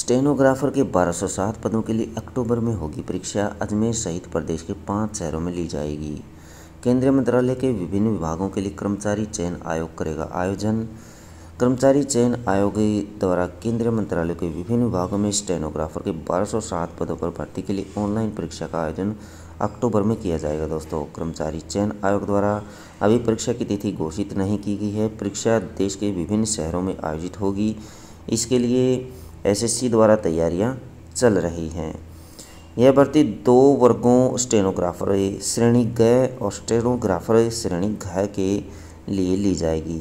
stenographer के 1207 पदों के लिए अक्टूबर में होगी परीक्षा अजमेर सहित प्रदेश के पाँच शहरों में ली जाएगी केंद्रीय मंत्रालय के विभिन्न विभागों के लिए कर्मचारी चयन आयोग करेगा आयोजन कर्मचारी चयन आयोग द्वारा केंद्रीय मंत्रालय के विभिन्न विभागों में स्टेनोग्राफर के 1207 पदों पर भर्ती के लिए ऑनलाइन परीक्षा का आयोजन अक्टूबर में किया जाएगा दोस्तों कर्मचारी चयन आयोग द्वारा अभी परीक्षा की तिथि घोषित नहीं की गई है परीक्षा देश के विभिन्न शहरों में आयोजित होगी इसके लिए एसएससी द्वारा तैयारियां चल रही हैं यह भर्ती दो वर्गों स्टेनोग्राफर श्रेणी ग और स्टेनोग्राफर श्रेणी घ के लिए ली जाएगी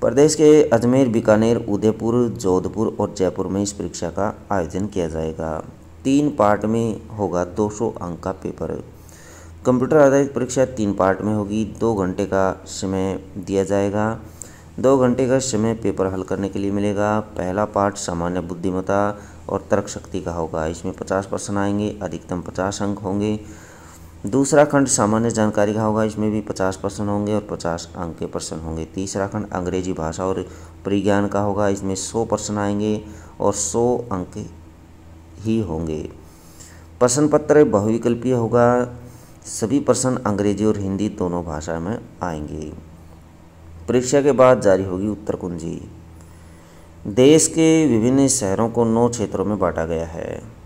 प्रदेश के अजमेर बीकानेर उदयपुर जोधपुर और जयपुर में इस परीक्षा का आयोजन किया जाएगा तीन पार्ट में होगा 200 अंक का पेपर कंप्यूटर आधारित परीक्षा तीन पार्ट में होगी दो घंटे का समय दिया जाएगा दो घंटे का समय पेपर हल करने के लिए मिलेगा पहला पार्ट सामान्य बुद्धिमत्ता और तर्क शक्ति का होगा इसमें पचास प्रश्न आएंगे अधिकतम पचास अंक होंगे दूसरा खंड सामान्य जानकारी का होगा इसमें भी पचास प्रश्न होंगे और पचास अंक के प्रश्न होंगे तीसरा खंड अंग्रेजी भाषा और परिज्ञान का होगा इसमें सौ प्रश्न आएंगे और सौ अंक ही होंगे प्रश्न पत्र बहुविकल्पीय होगा सभी प्रश्न अंग्रेजी और हिंदी दोनों भाषा में आएंगे परीक्षा के बाद जारी होगी उत्तर कुंजी देश के विभिन्न शहरों को नौ क्षेत्रों में बांटा गया है